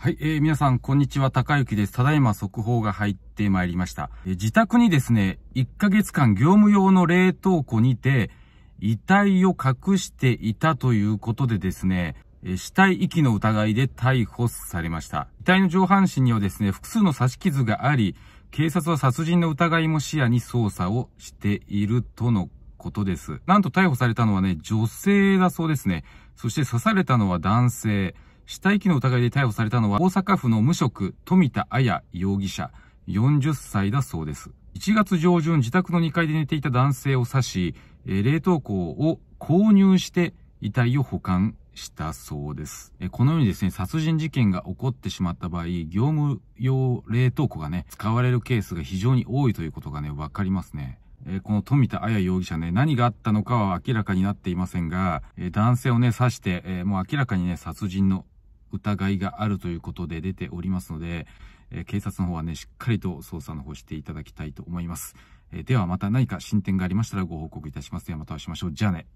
はい、えー、皆さん、こんにちは、高雪です。ただいま速報が入ってまいりました。えー、自宅にですね、1ヶ月間業務用の冷凍庫にて、遺体を隠していたということでですね、えー、死体遺棄の疑いで逮捕されました。遺体の上半身にはですね、複数の刺し傷があり、警察は殺人の疑いも視野に捜査をしているとのことです。なんと逮捕されたのはね、女性だそうですね。そして刺されたのは男性。死体遺棄の疑いで逮捕されたのは、大阪府の無職、富田彩容疑者、40歳だそうです。1月上旬、自宅の2階で寝ていた男性を刺し、冷凍庫を購入して遺体を保管したそうです。このようにですね、殺人事件が起こってしまった場合、業務用冷凍庫がね、使われるケースが非常に多いということがね、わかりますね。えこの富田彩容疑者ね、何があったのかは明らかになっていませんが、え男性をね、刺して、えもう明らかにね、殺人の疑いがあるということで出ておりますので、え警察の方はね、しっかりと捜査の方していただきたいと思います。えではまた何か進展がありましたらご報告いたします。ではまたお会いしましょう。じゃあね。